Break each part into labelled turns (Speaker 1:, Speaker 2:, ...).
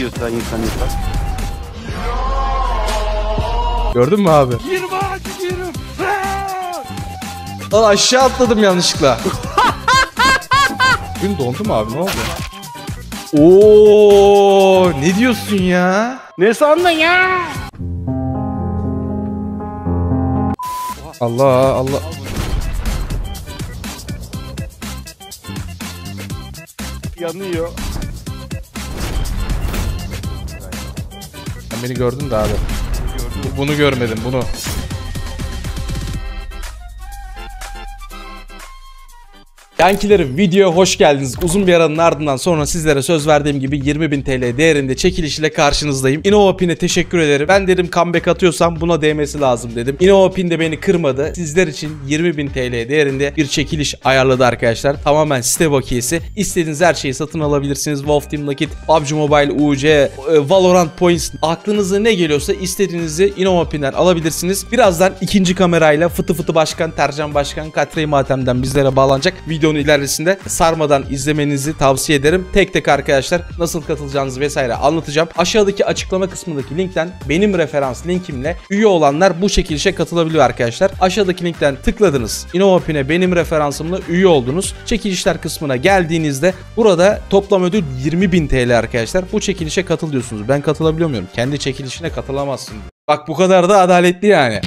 Speaker 1: yiyorsa insan insan.
Speaker 2: Gördün mü abi? 20 gidiyorum. Lan aşağı atladım yanlışlıkla. Gün dondu mu abi ne oldu? Oo ne diyorsun ya? Ne sandın
Speaker 1: ya? Allah Allah. Yanıyor.
Speaker 2: beni gördün de abi. Bunu görmedim bunu. Yankilerim videoya hoş geldiniz. Uzun bir aranın ardından sonra sizlere söz verdiğim gibi 20.000 TL değerinde çekiliş ile karşınızdayım. InnovaPin'e teşekkür ederim. Ben dedim comeback atıyorsam buna değmesi lazım dedim. InnovaPin de beni kırmadı. Sizler için 20.000 TL değerinde bir çekiliş ayarladı arkadaşlar. Tamamen site bakiyesi. İstediğiniz her şeyi satın alabilirsiniz. Wolf Team Nakit, PUBG Mobile, UC, e, Valorant Points. Aklınıza ne geliyorsa istediğinizi InnovaPin'den alabilirsiniz. Birazdan ikinci kamerayla Fıtı Fıtı Başkan, Tercan Başkan, Katrey Matem'den bizlere bağlanacak. Video videonun ilerisinde sarmadan izlemenizi tavsiye ederim. Tek tek arkadaşlar nasıl katılacağınızı vesaire anlatacağım. Aşağıdaki açıklama kısmındaki linkten benim referans linkimle üye olanlar bu çekilişe katılabiliyor arkadaşlar. Aşağıdaki linkten tıkladınız. InnovaPin'e benim referansımla üye oldunuz. Çekilişler kısmına geldiğinizde burada toplam ödül 20.000 TL arkadaşlar. Bu çekilişe katılıyorsunuz. Ben katılabiliyor muyum? Kendi çekilişine katılamazsın. Bak bu kadar da adaletli yani.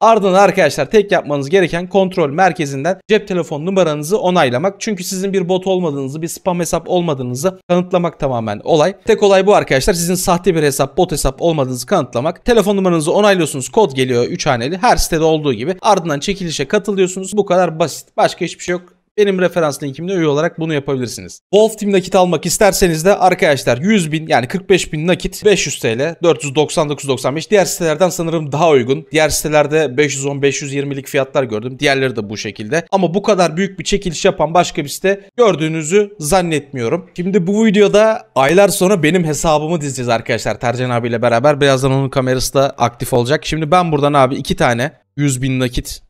Speaker 2: Ardından arkadaşlar tek yapmanız gereken kontrol merkezinden cep telefon numaranızı onaylamak. Çünkü sizin bir bot olmadığınızı, bir spam hesap olmadığınızı kanıtlamak tamamen olay. Tek olay bu arkadaşlar. Sizin sahte bir hesap, bot hesap olmadığınızı kanıtlamak. Telefon numaranızı onaylıyorsunuz. Kod geliyor 3 haneli. Her sitede olduğu gibi. Ardından çekilişe katılıyorsunuz. Bu kadar basit. Başka hiçbir şey yok. Benim referans linkimde üye olarak bunu yapabilirsiniz. Wolf Team nakit almak isterseniz de arkadaşlar 100 bin yani 45 bin nakit 500 TL 499.95 diğer sitelerden sanırım daha uygun. Diğer sitelerde 510-520'lik fiyatlar gördüm. Diğerleri de bu şekilde. Ama bu kadar büyük bir çekiliş yapan başka bir site gördüğünüzü zannetmiyorum. Şimdi bu videoda aylar sonra benim hesabımı dizeceğiz arkadaşlar Tercan abiyle beraber. Birazdan onun kamerası da aktif olacak. Şimdi ben buradan abi iki tane 100 bin nakit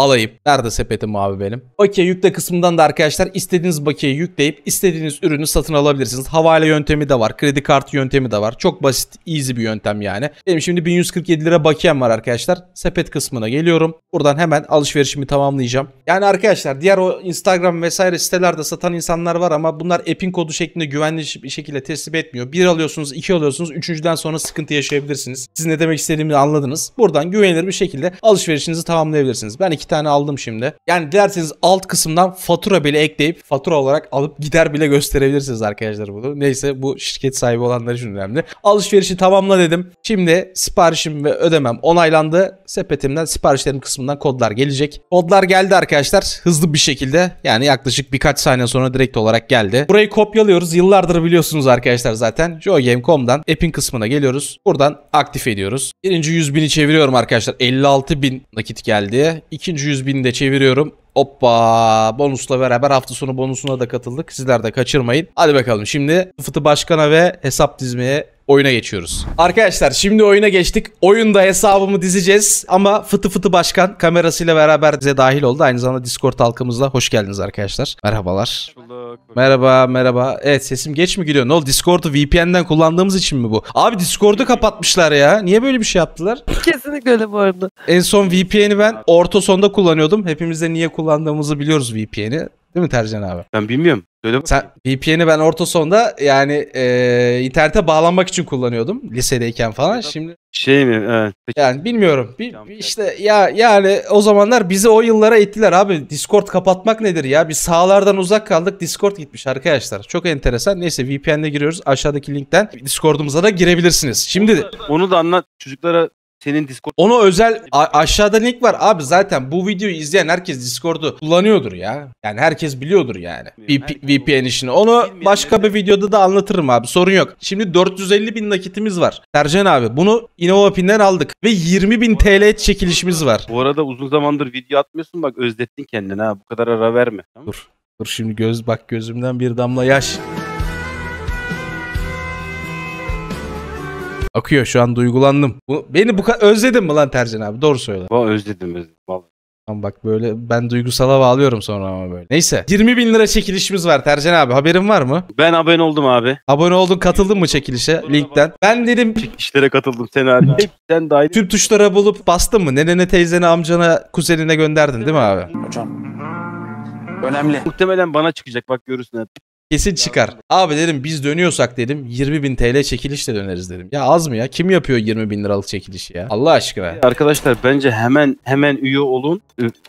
Speaker 2: alayım. Nerede sepetim abi benim? Bakiye yükle kısmından da arkadaşlar istediğiniz bakiye yükleyip istediğiniz ürünü satın alabilirsiniz. Havale yöntemi de var. Kredi kartı yöntemi de var. Çok basit, easy bir yöntem yani. Benim şimdi 1147 lira bakiyem var arkadaşlar. Sepet kısmına geliyorum. Buradan hemen alışverişimi tamamlayacağım. Yani arkadaşlar diğer o Instagram vesaire sitelerde satan insanlar var ama bunlar epin kodu şeklinde güvenli bir şekilde teslim etmiyor. Bir alıyorsunuz, iki alıyorsunuz. Üçüncüden sonra sıkıntı yaşayabilirsiniz. Siz ne demek istediğimi anladınız. Buradan güvenilir bir şekilde alışverişinizi tamamlayabilirsiniz. Ben iki tane aldım şimdi. Yani dilerseniz alt kısımdan fatura bile ekleyip fatura olarak alıp gider bile gösterebilirsiniz arkadaşlar bunu. Neyse bu şirket sahibi olanlar için önemli. Alışverişi tamamla dedim. Şimdi siparişim ve ödemem onaylandı. Sepetimden siparişlerim kısmından kodlar gelecek. Kodlar geldi arkadaşlar. Hızlı bir şekilde yani yaklaşık birkaç saniye sonra direkt olarak geldi. Burayı kopyalıyoruz. Yıllardır biliyorsunuz arkadaşlar zaten. Joygame.com'dan app'in kısmına geliyoruz. Buradan aktif ediyoruz. Birinci 100 bini çeviriyorum arkadaşlar. 56 bin nakit geldi. İkinci 100 de çeviriyorum. Hoppa bonusla beraber hafta sonu bonusuna da katıldık. Sizler de kaçırmayın. Hadi bakalım şimdi Fıtı Başkan'a ve hesap dizmeye oyuna geçiyoruz. Arkadaşlar şimdi oyuna geçtik. Oyunda hesabımı dizeceğiz ama Fıtı Fıtı Başkan kamerasıyla beraber bize dahil oldu. Aynı zamanda Discord halkımızla hoş geldiniz arkadaşlar. Merhabalar. Merhaba merhaba. Evet sesim geç mi gidiyor? Ne oldu? Discord'u VPN'den kullandığımız için mi bu? Abi Discord'u kapatmışlar ya. Niye böyle bir şey
Speaker 1: yaptılar? Kesinlikle öyle bu arada.
Speaker 2: En son VPN'i ben orta sonda kullanıyordum. Hepimiz de niye kullandığımızı biliyoruz VPN'i. Değil mi Tercan abi? Ben bilmiyorum. Söyle Sen, VPN'i ben orta sonda yani e, internete bağlanmak için kullanıyordum lisedeyken falan. Şey, Şimdi şey mi? Evet. Yani bilmiyorum. Bir, bir işte ya yani o zamanlar bizi o yıllara ettiler abi. Discord kapatmak nedir ya? Biz sağlardan uzak kaldık. Discord gitmiş arkadaşlar. Çok enteresan. Neyse VPN'le giriyoruz. Aşağıdaki linkten Discord'umuza da girebilirsiniz. Şimdi onu da, onu da anlat çocuklara senin Discord... Ona özel aşağıda link var abi zaten bu videoyu izleyen herkes Discord'u kullanıyordur ya. Yani herkes biliyordur yani VPN işini. Onu başka bir videoda da anlatırım abi sorun yok. Şimdi 450 bin nakitimiz var. Sercan abi bunu InnovaPin'den aldık ve 20 bin TL çekilişimiz var. Bu arada uzun zamandır video atmıyorsun bak özlettin kendini ha bu kadar ara verme. Dur. Dur şimdi göz bak gözümden bir damla yaş. Akıyor şu an duygulandım. Bu, beni bu kadar özledin mi lan Tercan abi? Doğru söyle. Va özledim özledim. Vallahi. Tamam bak böyle ben duygusala bağlıyorum sonra ama böyle. Neyse 20 bin lira çekilişimiz var Tercan abi haberin var mı?
Speaker 1: Ben abone oldum abi. Abone oldun katıldın mı çekilişe linkten? Ben dedim çekilişlere katıldım seni abi. Hepten
Speaker 2: dahil. Tüm tuşlara bulup bastın mı? Nenene teyzene amcana kuzenine gönderdin değil mi abi? Hocam
Speaker 1: önemli. Muhtemelen bana çıkacak bak görürsün. Kesin çıkar. Abi dedim
Speaker 2: biz dönüyorsak dedim 20 bin TL çekilişle döneriz dedim. Ya az mı ya? Kim yapıyor 20 bin liralık çekilişi
Speaker 1: ya? Allah aşkına. Arkadaşlar bence hemen hemen üye olun.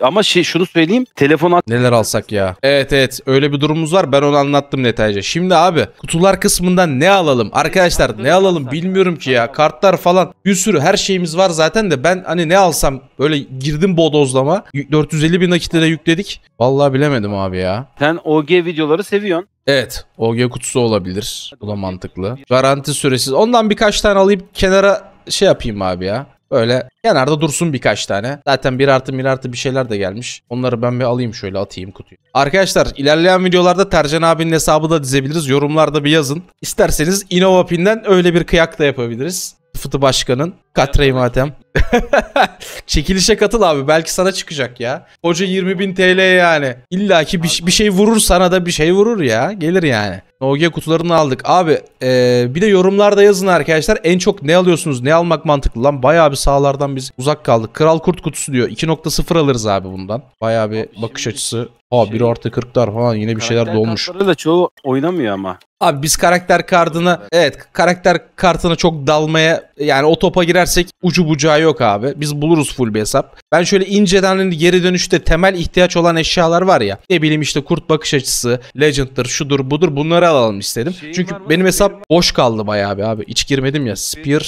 Speaker 1: Ama şey şunu söyleyeyim. Telefon at. Neler alsak ya?
Speaker 2: Evet evet öyle bir durumumuz var. Ben onu anlattım detaylıca. Şimdi abi kutular kısmından ne alalım? Arkadaşlar ne alalım bilmiyorum ki ya. Kartlar falan bir sürü her şeyimiz var zaten de ben hani ne alsam böyle girdim bodozlama. 450 bin nakitle yükledik. Vallahi bilemedim abi ya. Sen OG videoları seviyorsun. Evet. OG kutusu olabilir. Bu da mantıklı. Garanti süresiz. Ondan birkaç tane alayım kenara şey yapayım abi ya. Böyle kenarda dursun birkaç tane. Zaten bir artı bir artı bir şeyler de gelmiş. Onları ben bir alayım şöyle atayım kutuyu. Arkadaşlar ilerleyen videolarda Tercan abinin hesabı da dizebiliriz. Yorumlarda bir yazın. İsterseniz Innovapin'den öyle bir kıyak da yapabiliriz. Fıtı Başkan'ın. Katray Matem. Çekilişe katıl abi. Belki sana çıkacak ya. Koca 20 bin TL yani. İlla ki bir, bir şey vurur sana da bir şey vurur ya. Gelir yani. OG kutularını aldık. Abi ee, bir de yorumlarda yazın arkadaşlar. En çok ne alıyorsunuz? Ne almak mantıklı lan? Bayağı bir sahalardan biz uzak kaldık. Kral kurt kutusu diyor. 2.0 alırız abi bundan. Bayağı bir abi bakış açısı. Ha şey, 1 artı dar falan yine bir şeyler dolmuş.
Speaker 1: da çoğu oynamıyor ama. Abi
Speaker 2: biz karakter kartına evet karakter kartına çok dalmaya yani o topa girersek ucu bucağı yok abi. Biz buluruz full bir hesap. Ben şöyle inceden geri dönüşte temel ihtiyaç olan eşyalar var ya. Ne bileyim işte kurt bakış açısı, legend'tır, şudur budur bunları alalım istedim. Şeyin Çünkü benim hesap boş kaldı bayağı bir abi. İç girmedim ya. Spear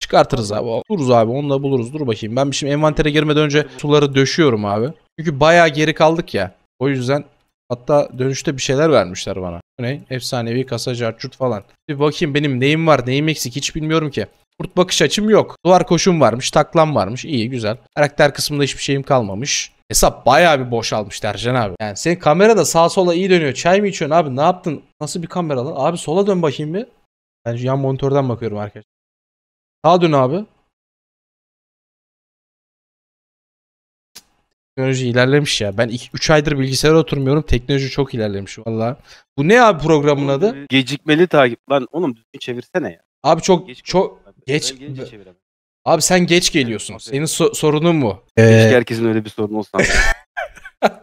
Speaker 2: çıkartırız abi. Buluruz abi. Onu da buluruz. Dur bakayım. Ben şimdi envantere girmeden önce suları döşüyorum abi. Çünkü bayağı geri kaldık ya. O yüzden hatta dönüşte bir şeyler vermişler bana. Ne? Efsanevi kasa carçurt falan. Bir bakayım benim neyim var neyim eksik hiç bilmiyorum ki. Kurt bakış açım yok. Duvar koşum varmış, taklam varmış. İyi güzel. Karakter kısmında hiçbir şeyim kalmamış. Hesap bayağı bir boşalmış Ercan abi. Yani senin kamera da sağa sola iyi dönüyor. Çay mı içiyorsun abi ne yaptın? Nasıl bir kamera lan? Abi sola
Speaker 1: dön bakayım bir. Ben yani yan monitörden bakıyorum arkadaşlar. Sağa dön abi. Teknoloji ilerlemiş ya. Ben 3
Speaker 2: aydır bilgisayara oturmuyorum. Teknoloji çok ilerlemiş valla. Bu ne abi programın adı? Gecikmeli takip. Lan oğlum düzgün çevirsene ya. Abi çok Geç çok geç. Ben Abi sen geç geliyorsun. Senin so- sorunun mu?
Speaker 1: Keşke ee, herkesin öyle bir sorunu olsa.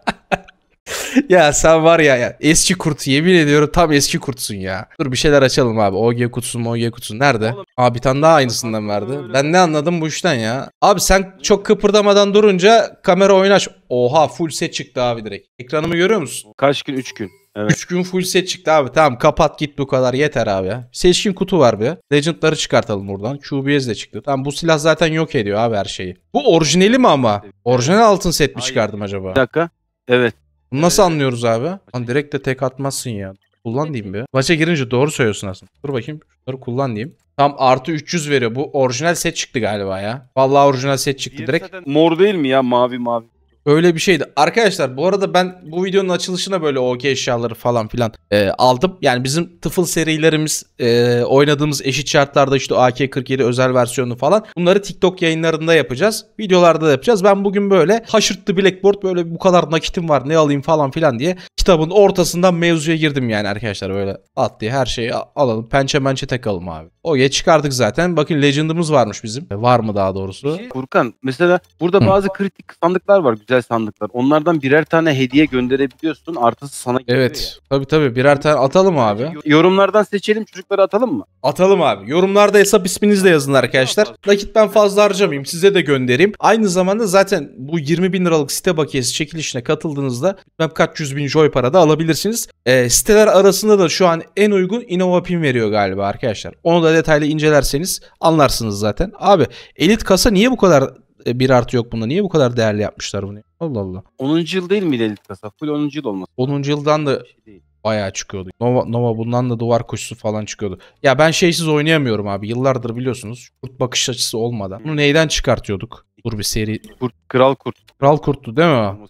Speaker 2: ya sen var ya, ya eski kurt yemin ediyorum tam eski kurtsun ya. Dur bir şeyler açalım abi. OG kutusu mu OG kutusu nerede? Abi bir tane daha aynısından verdi. Ben ne anladım bu işten ya? Abi sen çok kıpırdamadan durunca kamera oynaş. Oha full set çıktı abi direkt. Ekranımı görüyor musun? Kaç gün? 3 gün. Evet. 3 gün full set çıktı abi. Tamam kapat git bu kadar yeter abi ya. Seçkin kutu var bir. Legend'ları çıkartalım buradan. QBS de çıktı. Tamam bu silah zaten yok ediyor abi her şeyi. Bu orijinali mi ama? Orijinal altın set mi Hayır. çıkardım acaba? Bir dakika. Evet. Bunu nasıl ee, anlıyoruz abi? Lan direkt de tek atmazsın ya. Kullan diyeyim bir. Maça girince doğru söylüyorsun aslında. Dur bakayım. Şunları kullan diyeyim. Tam artı 300 veriyor. Bu orijinal set çıktı galiba ya. Vallahi orijinal set çıktı direkt. mor değil mi ya mavi mavi? Öyle bir şeydi. Arkadaşlar bu arada ben bu videonun açılışına böyle OK eşyaları falan filan e, aldım. Yani bizim tıfıl serilerimiz e, oynadığımız eşit şartlarda işte AK-47 özel versiyonu falan bunları TikTok yayınlarında yapacağız. Videolarda da yapacağız. Ben bugün böyle haşırttı Blackboard böyle bu kadar nakitim var ne alayım falan filan diye kitabın ortasından mevzuya girdim yani arkadaşlar böyle at diye her şeyi alalım pençe mençe takalım abi. OG'ye çıkardık zaten. Bakın Legend'ımız varmış bizim. E, var mı daha
Speaker 1: doğrusu? Furkan mesela burada Hı. bazı kritik sandıklar var güzel güzel sandıklar. Onlardan birer tane hediye gönderebiliyorsun. Artısı sana geliyor Evet. Ya. Tabii tabii birer tane atalım abi. Yorumlardan
Speaker 2: seçelim çocukları atalım mı? Atalım abi. Yorumlarda hesap isminizle de yazın arkadaşlar. Nakit ben fazla harcamayayım. Size de göndereyim. Aynı zamanda zaten bu 20 bin liralık site bakiyesi çekilişine katıldığınızda ben kaç yüz bin joy para da alabilirsiniz. E, siteler arasında da şu an en uygun Innovapin veriyor galiba arkadaşlar. Onu da detaylı incelerseniz anlarsınız zaten. Abi elit kasa niye bu kadar e, bir artı yok bunda. Niye bu kadar değerli yapmışlar bunu? Allah Allah.
Speaker 1: 10. yıl değil mi Elit Kasa? Full 10. yıl olması.
Speaker 2: 10. yıldan da şey bayağı çıkıyordu. Nova, Nova bundan da duvar koşusu falan çıkıyordu. Ya ben şeysiz oynayamıyorum abi. Yıllardır biliyorsunuz. Kurt bakış açısı olmadan. Bunu neyden çıkartıyorduk? Dur bir seri. Kurt, kral kurt. Kral kurttu değil mi?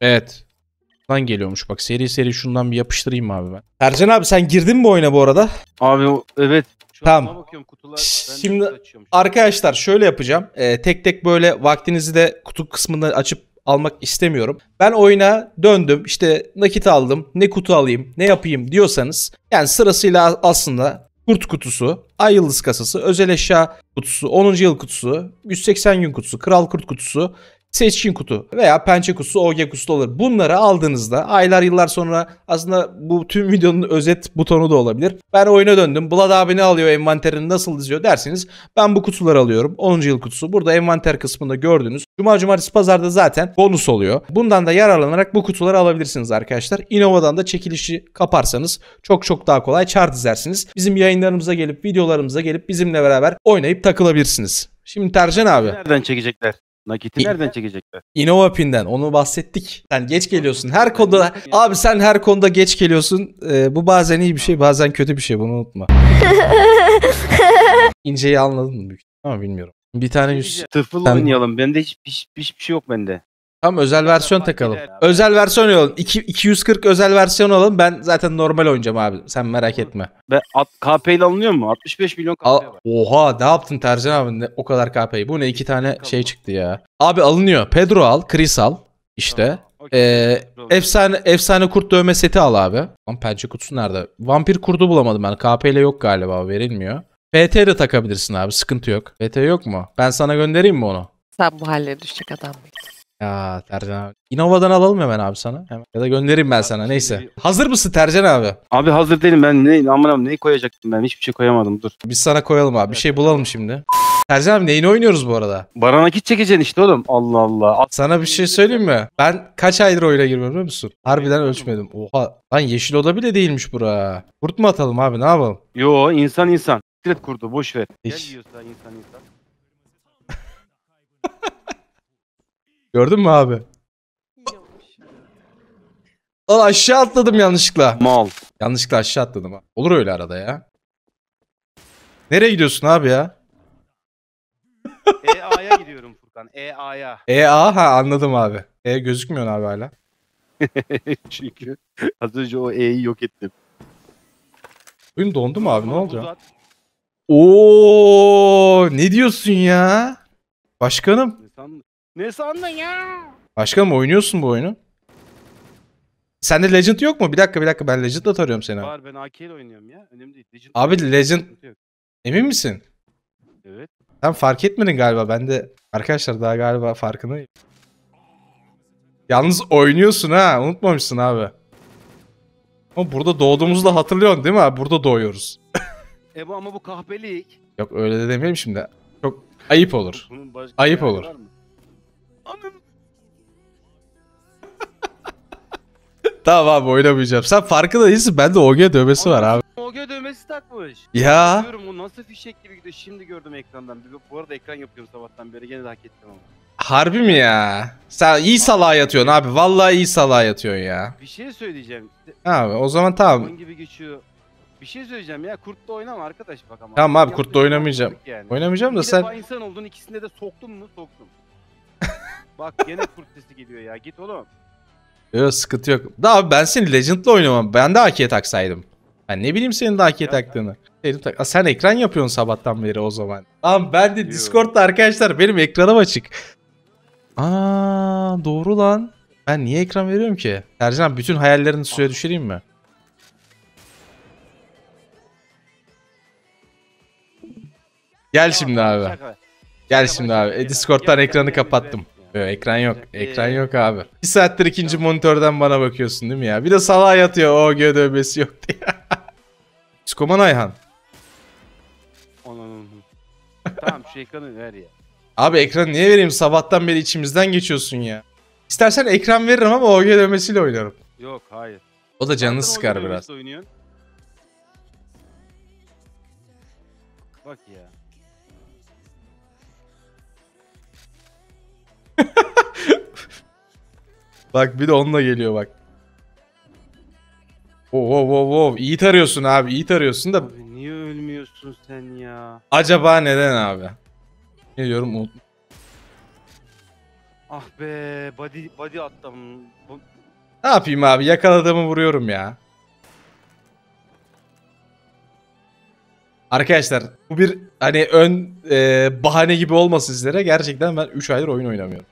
Speaker 2: Evet. Lan geliyormuş bak seri seri şundan bir yapıştırayım abi ben. Ercan abi sen girdin mi oyuna bu arada? Abi evet. Şu tamam. Bakıyorum, kutular, Şimdi arkadaşlar şöyle yapacağım. Ee, tek tek böyle vaktinizi de kutu kısmından açıp almak istemiyorum. Ben oyuna döndüm işte nakit aldım ne kutu alayım ne yapayım diyorsanız yani sırasıyla aslında kurt kutusu, ay yıldız kasası, özel eşya kutusu, 10. yıl kutusu, 180 gün kutusu, kral kurt kutusu, seçkin kutu veya pençe kutusu, OG kutusu olur. Bunları aldığınızda aylar yıllar sonra aslında bu tüm videonun özet butonu da olabilir. Ben oyuna döndüm. Blood abi ne alıyor envanterini nasıl diziyor derseniz ben bu kutuları alıyorum. 10. yıl kutusu. Burada envanter kısmında gördüğünüz. Cuma cumartesi pazarda zaten bonus oluyor. Bundan da yararlanarak bu kutuları alabilirsiniz arkadaşlar. Innova'dan da çekilişi kaparsanız çok çok daha kolay çar dizersiniz. Bizim yayınlarımıza gelip videolarımıza gelip bizimle beraber oynayıp takılabilirsiniz. Şimdi Tercan abi. Nereden çekecekler? Nakiti nereden çekecekler? Innovapin'den onu bahsettik. Sen geç geliyorsun. Her konuda abi sen her konuda geç geliyorsun. Ee, bu bazen iyi bir şey, bazen kötü bir şey. Bunu unutma. İnceyi anladın mı? Ama bilmiyorum. Bir tane şey yüz... Tıfıl Sen- oynayalım. Bende hiç, hiç, hiçbir şey yok bende. Tamam özel versiyon takalım. Özel versiyon alalım. 2, 240 özel versiyon alalım. Ben zaten normal oynayacağım abi. Sen merak etme. Be, KP ile alınıyor mu? 65 milyon KP Al, var. Oha ne yaptın Tercan abi? Ne, o kadar KP'yi. Bu ne? iki tane şey çıktı ya. Abi alınıyor. Pedro al. Chris al. İşte. Ee, efsane efsane kurt dövme seti al abi. Lan pençe kutusu nerede? Vampir kurdu bulamadım ben. KP ile yok galiba verilmiyor. PT de takabilirsin abi sıkıntı yok. PT yok mu? Ben sana göndereyim mi onu? Sen bu hallere düşecek adam mıydın? Ya Tercan abi. Innova'dan alalım hemen abi sana. Hemen. Ya da göndereyim ben sana şey neyse. Hazır mısın Tercan abi? Abi hazır değilim ben ne amına neyi koyacaktım ben hiçbir şey koyamadım dur. Biz sana koyalım abi bir şey bulalım şimdi. Tercan abi neyini oynuyoruz bu arada? Bana nakit çekeceksin işte oğlum. Allah Allah. Sana bir şey söyleyeyim mi? Ben kaç aydır oyuna girmiyorum biliyor musun? Harbiden ölçmedim. Oha. Lan yeşil oda bile değilmiş bura. Kurt mu atalım abi ne
Speaker 1: yapalım? Yo insan insan. Sikret kurdu boş ver. Gel Hiç. insan insan. Gördün mü abi?
Speaker 2: Lan aşağı atladım yanlışlıkla. Mal. Yanlışlıkla aşağı atladım. Olur öyle arada ya. Nereye gidiyorsun abi ya?
Speaker 1: EA'ya gidiyorum Furkan. EA'ya.
Speaker 2: EA ha anladım abi. E gözükmüyor abi hala.
Speaker 1: Çünkü az önce o E'yi yok ettim. Oyun dondu mu abi ne oldu?
Speaker 2: Oo ne diyorsun ya? Başkanım. Ne
Speaker 1: ne sandın ya?
Speaker 2: Başkanım oynuyorsun bu oyunu. Sende Legend yok mu? Bir dakika bir dakika ben Legend'la tarıyorum seni.
Speaker 1: Var ben AK ile oynuyorum ya. Önemli değil.
Speaker 2: Legend Abi Legend emin misin? Evet. Sen fark etmedin galiba. Ben de arkadaşlar daha galiba farkındayım. Yalnız oynuyorsun ha. Unutmamışsın abi. Ama burada doğduğumuzu da hatırlıyorsun değil mi abi? Burada doğuyoruz.
Speaker 1: E bu ama bu kahpelik.
Speaker 2: Yok öyle de demeyelim şimdi. Çok ayıp olur. Ayıp olur. var
Speaker 1: mı? Anladım.
Speaker 2: tamam abi oynamayacağım. Sen farkında değilsin. Bende OG dövmesi var abi.
Speaker 1: OG dövmesi takmış. Ya. Görüyorum o nasıl fişek gibi gidiyor. Şimdi gördüm ekrandan. Bu arada ekran yapıyorum sabahtan beri. Gene de hak ettim ama.
Speaker 2: Harbi mi ya? Sen iyi salağa yatıyorsun abi. Vallahi iyi salağa yatıyorsun ya. Bir
Speaker 1: şey söyleyeceğim. Abi o zaman tamam. Onun gibi geçiyor. Bir şey söyleyeceğim ya. Kurtla oynama arkadaş bak ama. Tamam abi kurtla oynamayacağım. Yani. Oynamayacağım da sen. Bir insan oldun ikisinde de soktun mu? Soktum. Bak yine kurt sesi geliyor ya. Git oğlum.
Speaker 2: Yok sıkıntı yok. Da abi ben seni Legend'la oynamam. Ben de AK'ye taksaydım. Ben ne bileyim senin de AK'ye taktığını. Benim tak sen ekran yapıyorsun sabahtan beri o zaman. Tamam ben de Yo. Discord'da arkadaşlar benim ekranım açık. Aa doğru lan. Ben niye ekran veriyorum ki? Tercan bütün hayallerini suya düşüreyim mi? Gel şimdi abi. Gel şimdi abi. E, Discord'dan ekranı kapattım. Yok, ekran yok. Ee, ekran yok abi. Bir saattir ikinci ya. monitörden bana bakıyorsun değil mi ya? Bir de salağa yatıyor. O göğe yok diye. Psikoman Ayhan.
Speaker 1: tamam şu ekranı ver ya.
Speaker 2: Abi ekranı niye vereyim? Sabahtan beri içimizden geçiyorsun ya. İstersen ekran veririm ama OG dövmesiyle oynarım.
Speaker 1: Yok hayır. O da canını Zaten sıkar biraz. Oynuyorsun. Bak ya.
Speaker 2: bak bir de onunla geliyor bak. Wow wow wow wow. iyi tarıyorsun abi iyi tarıyorsun da.
Speaker 1: Abi niye ölmüyorsun sen ya? Acaba neden
Speaker 2: abi? Ne diyorum unutma.
Speaker 1: Ah be body, body attım. Bu...
Speaker 2: Ne yapayım abi yakaladığımı vuruyorum ya. Arkadaşlar bu bir hani ön e, bahane gibi olmasın sizlere. Gerçekten ben 3 aydır oyun oynamıyorum.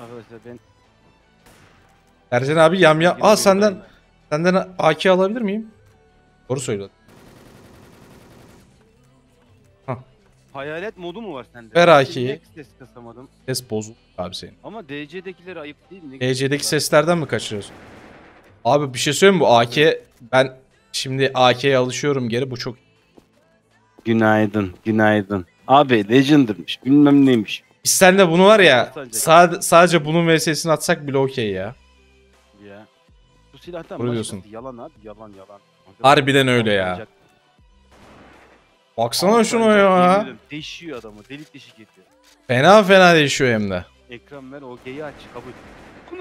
Speaker 2: Arkadaşlar Ercan abi yam yam... Aa senden... Senden AK alabilir miyim? Doğru söylüyor.
Speaker 1: Hayalet modu mu var sende? Ver AK'yi. Ses kasamadım.
Speaker 2: Ses bozuldu abi senin.
Speaker 1: Ama DC'dekiler ayıp değil mi?
Speaker 2: DC'deki seslerden mi kaçırıyorsun? Abi bir şey söyleyeyim mi? Bu AK ben Şimdi AK'ye alışıyorum geri. Bu çok
Speaker 1: Günaydın, günaydın. Abi Legend'mış, bilmem neymiş.
Speaker 2: Biz de bunu var ya, sad- sadece bunun vs'sini atsak bile okey ya.
Speaker 1: Ya. Bu silahtan Doğru diyorsun. yalan abi, yalan yalan.
Speaker 2: Harbiden öyle ya. Baksana şunu ya.
Speaker 1: Değişiyor adamı, delik deşik ediyor.
Speaker 2: Fena fena değişiyor hem de.
Speaker 1: Ekran ver, OG'yi aç, kabul.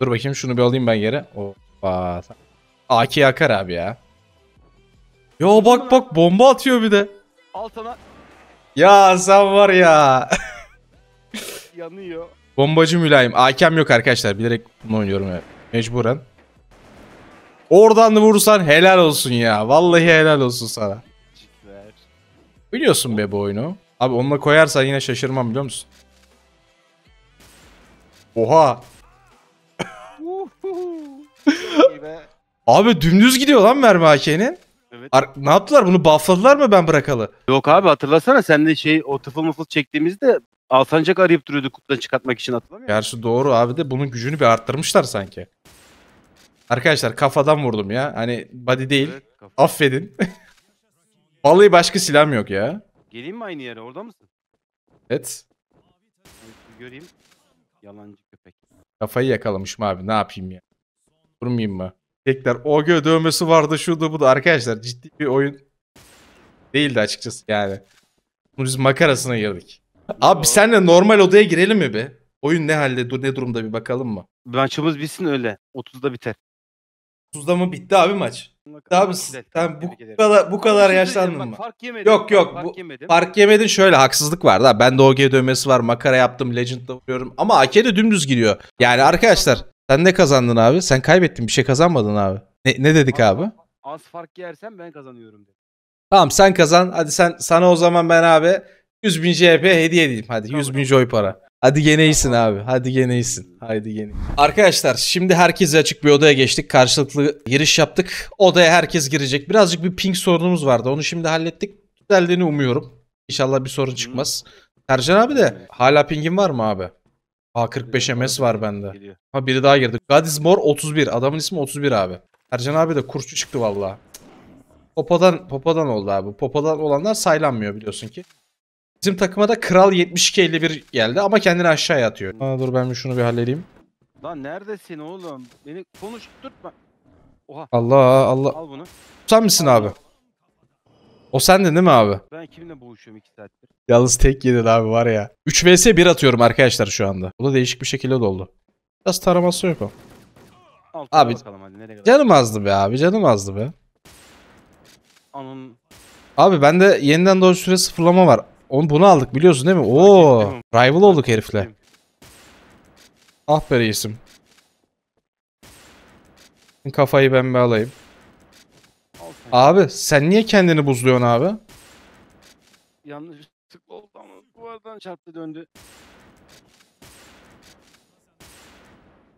Speaker 2: Dur bakayım şunu bir alayım ben yere. Opa. AK akar abi ya. Yo bak bak bomba atıyor bir de. Altına. Ya sen var ya. Yanıyor. Bombacı mülayim. AK'm yok arkadaşlar. Bilerek bunu oynuyorum ya. Mecburen. Oradan vursan helal olsun ya. Vallahi helal olsun sana. Ver. Biliyorsun be bu oyunu. Abi onunla koyarsan yine şaşırmam biliyor musun? Oha. Abi dümdüz gidiyor lan mermi AK'nin. Evet. ne yaptılar bunu buffladılar mı ben bırakalı?
Speaker 1: Yok abi hatırlasana sen de şey o tıfıl mıfıl çektiğimizde Alsancak arayıp duruyordu kutudan çıkartmak için hatırlamıyor musun? Gerçi
Speaker 2: doğru abi de bunun gücünü bir arttırmışlar sanki. Arkadaşlar kafadan vurdum ya. Hani body değil. Evet, Affedin. Vallahi başka silahım yok ya.
Speaker 1: Geleyim mi aynı yere orada mısın? Evet. Evet, göreyim. Yalancı köpek.
Speaker 2: Kafayı yakalamışım abi ne yapayım ya. Durmayayım mı? Tekrar OG dövmesi vardı şudu bu da arkadaşlar ciddi bir oyun değildi açıkçası yani. Bunu biz makarasına girdik. Abi senle normal odaya girelim mi be? Oyun ne halde dur ne durumda bir bakalım mı? Maçımız bitsin öyle. 30'da biter. 30'da mı bitti abi maç? Bitti abi sen bu kadar, bu kadar şey yaşlandın mı? Fark yemedim. Yok yok. Fark, bu, yemedim. fark yemedin şöyle haksızlık var da. Ben de OG dövmesi var. Makara yaptım. Legend'da vuruyorum. Ama AK'de dümdüz gidiyor Yani arkadaşlar sen ne kazandın abi? Sen kaybettin bir şey kazanmadın abi. Ne, ne dedik az, abi?
Speaker 1: Az fark yersen ben kazanıyorum dedi.
Speaker 2: Tamam sen kazan. Hadi sen sana o zaman ben abi 100 bin CHP hediye edeyim. Hadi 100 bin joy para. Hadi gene iyisin abi. Hadi gene iyisin. Hmm. Haydi gene. Arkadaşlar şimdi herkese açık bir odaya geçtik. Karşılıklı giriş yaptık. Odaya herkes girecek. Birazcık bir ping sorunumuz vardı. Onu şimdi hallettik. Düzeldiğini umuyorum. İnşallah bir sorun çıkmaz. Ercan abi de hala pingin var mı abi? A45 MS var bende. Ha biri daha girdi. Gadismor 31. Adamın ismi 31 abi. Ercan abi de kurşu çıktı valla. Popadan, popadan oldu abi. Popadan olanlar saylanmıyor biliyorsun ki. Bizim takıma da kral 72-51 geldi ama kendini aşağıya atıyor. Aa, dur ben şunu bir halledeyim.
Speaker 1: Lan neredesin oğlum? Beni konuşturtma. Oha. Allah Allah. Al bunu.
Speaker 2: Sen misin Al, abi? O sendin değil mi abi?
Speaker 1: Ben kimle boğuşuyorum 2 saattir?
Speaker 2: Yalnız tek yedin abi var ya. 3 vs 1 atıyorum arkadaşlar şu anda. Bu da değişik bir şekilde doldu. Biraz taraması yok o.
Speaker 1: Altına abi hadi canım
Speaker 2: azdı be abi canım azdı be. Anın... Abi bende yeniden doğru süre sıfırlama var. Onu bunu aldık biliyorsun değil mi? Oo, rival olduk herifle. Ah be Kafayı ben bir alayım. Abi sen niye kendini buzluyorsun abi? Yanlış
Speaker 1: Yanlışlıkla oldu ama duvardan çarptı döndü.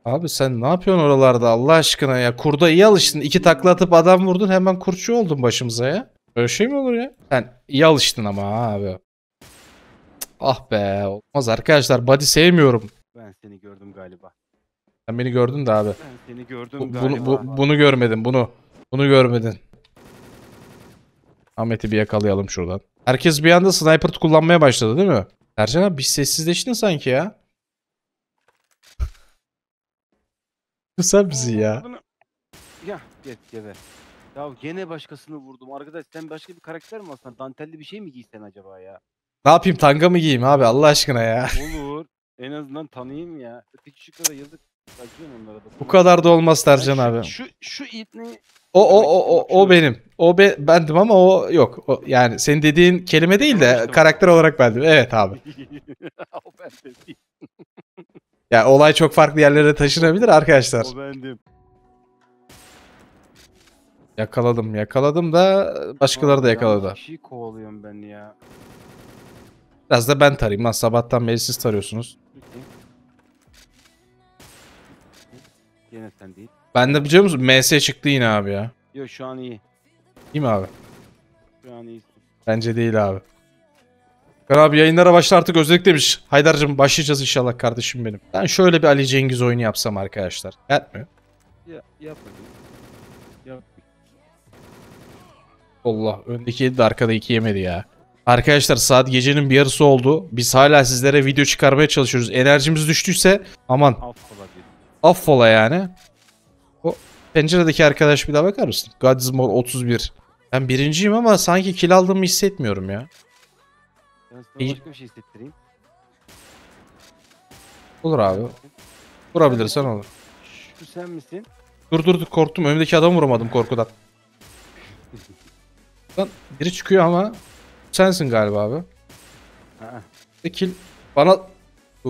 Speaker 2: Abi sen ne yapıyorsun oralarda Allah aşkına ya? Kurda iyi alıştın. İki takla atıp adam vurdun hemen kurçu oldun başımıza ya. Öyle şey mi olur ya? Sen iyi alıştın ama abi. Ah be olmaz arkadaşlar body sevmiyorum. Ben seni gördüm galiba. Sen beni gördün de abi. Ben seni gördüm bu, galiba. bu, bunu görmedin bunu. Bunu görmedin. Ahmet'i bir yakalayalım şuradan. Herkes bir anda sniper kullanmaya başladı değil mi? Ercan abi bir sessizleştin sanki ya. Kısa bizi ya.
Speaker 1: Ya git geve. Ya gene başkasını vurdum. Arkadaş sen başka bir karakter mi alsan? Dantelli bir şey mi giysen acaba ya?
Speaker 2: Ne yapayım tanga mı giyeyim abi Allah aşkına ya.
Speaker 1: Olur. En azından tanıyayım ya. Öteki şu yazık. Acıyorum onlara da. Bu kadar
Speaker 2: da olmaz Tercan abi.
Speaker 1: Şu, şu, şu itni
Speaker 2: o o o o, o benim. O be, bendim ama o yok. O, yani senin dediğin kelime değil de karakter olarak bendim. Evet abi.
Speaker 1: o ben
Speaker 2: Ya olay çok farklı yerlere taşınabilir arkadaşlar. O bendim. Yakaladım yakaladım da başkaları da yakaladı.
Speaker 1: Şey kovalıyorum ben ya.
Speaker 2: Biraz da ben tarayayım lan sabahtan beri siz tarıyorsunuz. Cennetten değil. Ben de biliyor musun? MS çıktı yine abi ya.
Speaker 1: Yok şu an iyi. İyi mi abi? Şu an iyi.
Speaker 2: Bence değil abi. Kar abi yayınlara başla artık özledik demiş. Haydar'cığım başlayacağız inşallah kardeşim benim. Ben şöyle bir Ali Cengiz oyunu yapsam arkadaşlar. Yatmıyor. Ya, yapmadım. Yap. Allah öndeki yedi de arkada iki yemedi ya. Arkadaşlar saat gecenin bir yarısı oldu. Biz hala sizlere video çıkarmaya çalışıyoruz. Enerjimiz düştüyse aman. Affola. Affola yani. O penceredeki arkadaş bir daha bakar mısın? Godzmall 31. Ben birinciyim ama sanki kill aldığımı hissetmiyorum ya.
Speaker 1: Ben başka bir şey hissettireyim.
Speaker 2: Olur abi. Vurabilirsen olur.
Speaker 1: Şu sen misin?
Speaker 2: Dur dur korktum. Önümdeki adam vuramadım korkudan. Lan biri çıkıyor ama sensin galiba abi. Aa. Kill bana...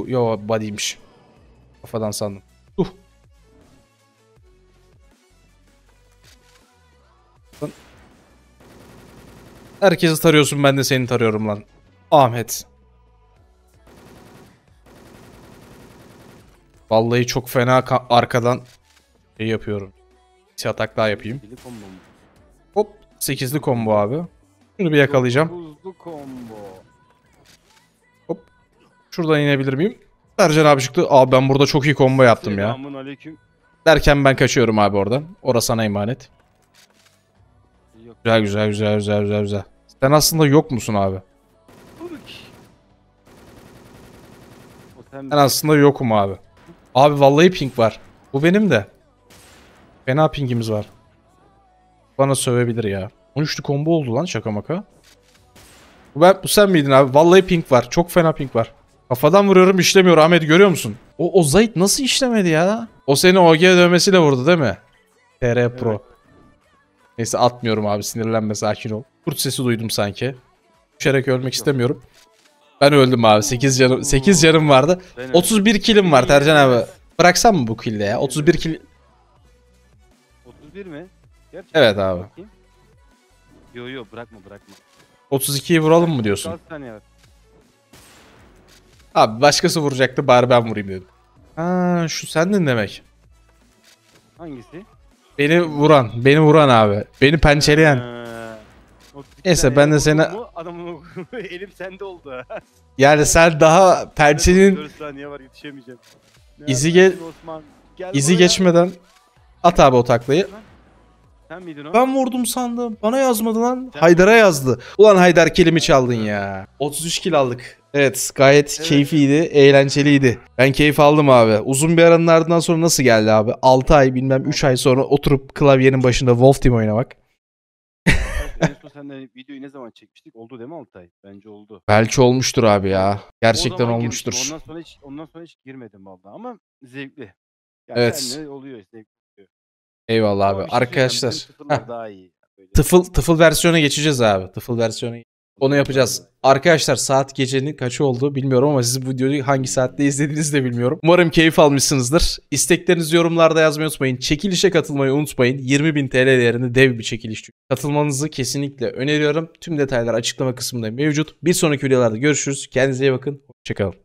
Speaker 2: Yo body'ymiş. Kafadan sandım. Herkesi tarıyorsun ben de seni tarıyorum lan. Ahmet. Vallahi çok fena arkadan şey yapıyorum. Bir atak daha yapayım. Hop 8'li combo abi. Şunu bir yakalayacağım. Hop. Şuradan inebilir miyim? Sercan abi çıktı. Abi ben burada çok iyi combo yaptım ya. Derken ben kaçıyorum abi oradan. Orası sana emanet. Güzel güzel güzel güzel güzel güzel. Sen aslında yok musun abi?
Speaker 1: Ben aslında
Speaker 2: yokum abi. Abi vallahi ping var. Bu benim de. Fena pingimiz var. Bana sövebilir ya. 13'lü combo oldu lan şaka maka. Bu, ben, bu sen miydin abi? Vallahi ping var. Çok fena ping var. Kafadan vuruyorum işlemiyor Ahmet görüyor musun? O, o Zayt nasıl işlemedi ya? O seni OG dövmesiyle vurdu değil mi? TR Pro. Evet. Neyse atmıyorum abi sinirlenme sakin ol. Kurt sesi duydum sanki. Düşerek ölmek istemiyorum. Ben öldüm abi. 8 canım 8 canım vardı. 31 kilim var Tercan abi. Bıraksam mı bu kille ya? 31 kil
Speaker 1: 31 mi? Gerçekten Evet abi. Bakayım. Yo yo bırakma bırakma.
Speaker 2: 32'yi vuralım mı diyorsun? 6 Abi başkası vuracaktı bari ben vurayım dedim. Ha şu sendin demek. Hangisi? Beni vuran, beni vuran abi. Beni pençeleyen.
Speaker 1: Neyse ben de seni... Mu? Adamın elim sende oldu.
Speaker 2: yani sen daha Perçin'in...
Speaker 1: saniye var yetişemeyeceğim. Ne izi, ge Osman,
Speaker 2: geçmeden at abi o taklayı. Sen miydin o? Ben vurdum sandım. Bana yazmadı lan. Haydar'a yazdı. Ulan Haydar kelimi çaldın ya. 33 kill aldık. Evet gayet evet. keyifliydi, eğlenceliydi. Ben keyif aldım abi. Uzun bir aranın ardından sonra nasıl geldi abi? 6 ay bilmem 3 ay sonra oturup klavyenin başında Wolf Team oynamak
Speaker 1: hani videoyu ne zaman çekmiştik? Oldu değil mi Altay? Bence oldu. Belki olmuştur
Speaker 2: abi ya. Gerçekten olmuştur. Girmiştim.
Speaker 1: Ondan sonra hiç ondan sonra hiç girmedim vallahi ama zevkli. Yani evet. Yani oluyor zevkli.
Speaker 2: Eyvallah abi. Şey Arkadaşlar. Şey, yani, daha iyi. Tıfıl tıfıl versiyona geçeceğiz abi. Tıfıl versiyonu. Onu yapacağız. Arkadaşlar saat gecenin kaç oldu bilmiyorum ama siz bu videoyu hangi saatte izlediğinizi de bilmiyorum. Umarım keyif almışsınızdır. İsteklerinizi yorumlarda yazmayı unutmayın. Çekilişe katılmayı unutmayın. 20.000 TL değerinde dev bir çekiliş. Katılmanızı kesinlikle öneriyorum. Tüm detaylar açıklama kısmında mevcut. Bir sonraki videolarda görüşürüz. Kendinize iyi bakın. Hoşçakalın.